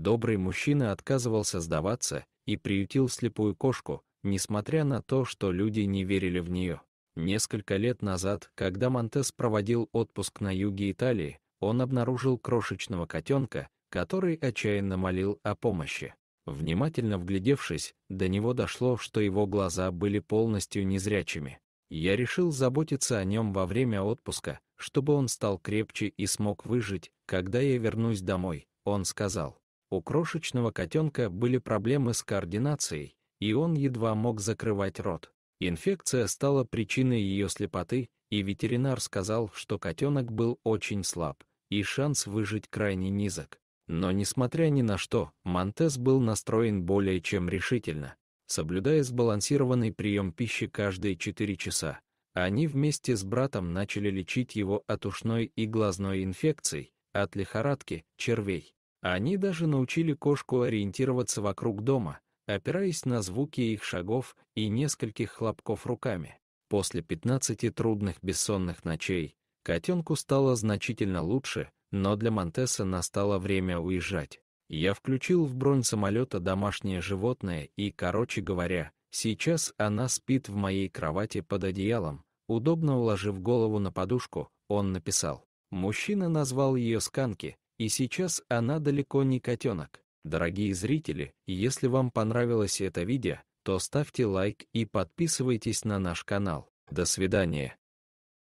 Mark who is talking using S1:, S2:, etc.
S1: Добрый мужчина отказывался сдаваться и приютил слепую кошку, несмотря на то, что люди не верили в нее. Несколько лет назад, когда Монтес проводил отпуск на юге Италии, он обнаружил крошечного котенка, который отчаянно молил о помощи. Внимательно вглядевшись, до него дошло, что его глаза были полностью незрячими. Я решил заботиться о нем во время отпуска, чтобы он стал крепче и смог выжить, когда я вернусь домой, он сказал. У крошечного котенка были проблемы с координацией, и он едва мог закрывать рот. Инфекция стала причиной ее слепоты, и ветеринар сказал, что котенок был очень слаб, и шанс выжить крайне низок. Но несмотря ни на что, Монтес был настроен более чем решительно. Соблюдая сбалансированный прием пищи каждые 4 часа, они вместе с братом начали лечить его от ушной и глазной инфекций, от лихорадки, червей. Они даже научили кошку ориентироваться вокруг дома, опираясь на звуки их шагов и нескольких хлопков руками. После 15 трудных бессонных ночей котенку стало значительно лучше, но для Монтеса настало время уезжать. Я включил в бронь самолета домашнее животное и, короче говоря, сейчас она спит в моей кровати под одеялом, удобно уложив голову на подушку, он написал. Мужчина назвал ее Сканки, и сейчас она далеко не котенок. Дорогие зрители, если вам понравилось это видео, то ставьте лайк и подписывайтесь на наш канал. До свидания.